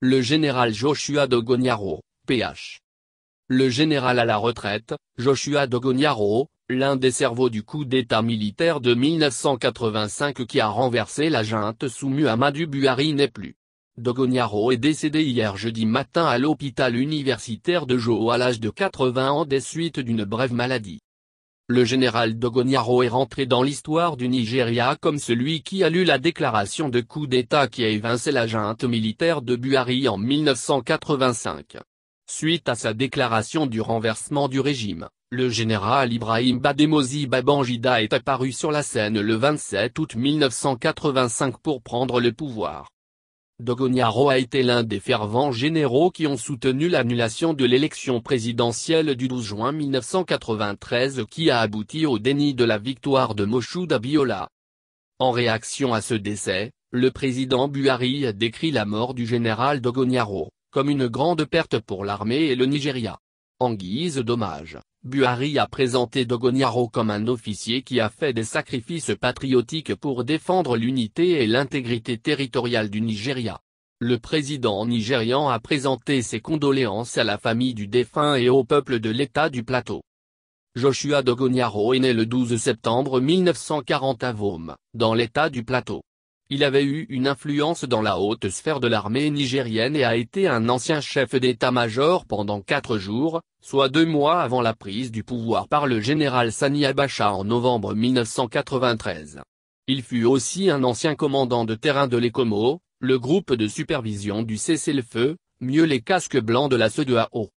le général Joshua Dogoniaro, PH. Le général à la retraite, Joshua Dogoniaro, l'un des cerveaux du coup d'État militaire de 1985 qui a renversé la junte sous Muhammadu Buhari n'est plus. Dogoniaro est décédé hier jeudi matin à l'hôpital universitaire de Jo à l'âge de 80 ans des suites d'une brève maladie le général Dogoniaro est rentré dans l'histoire du Nigeria comme celui qui a lu la déclaration de coup d'État qui a évincé la junte militaire de Buhari en 1985. Suite à sa déclaration du renversement du régime, le général Ibrahim Bademozi Babangida est apparu sur la scène le 27 août 1985 pour prendre le pouvoir. Dogoniaro a été l'un des fervents généraux qui ont soutenu l'annulation de l'élection présidentielle du 12 juin 1993 qui a abouti au déni de la victoire de Moshoud Abiola. En réaction à ce décès, le président Buhari a décrit la mort du général Dogoniaro comme une grande perte pour l'armée et le Nigeria. En guise d'hommage, Buhari a présenté Dogoniaro comme un officier qui a fait des sacrifices patriotiques pour défendre l'unité et l'intégrité territoriale du Nigeria. Le président nigérian a présenté ses condoléances à la famille du défunt et au peuple de l'État du Plateau. Joshua Dogoniaro est né le 12 septembre 1940 à Vaume, dans l'État du Plateau. Il avait eu une influence dans la haute sphère de l'armée nigérienne et a été un ancien chef d'état-major pendant quatre jours, soit deux mois avant la prise du pouvoir par le général Sani Abacha en novembre 1993. Il fut aussi un ancien commandant de terrain de l'ECOMO, le groupe de supervision du cessez-le-feu, mieux les casques blancs de la CEDEAO.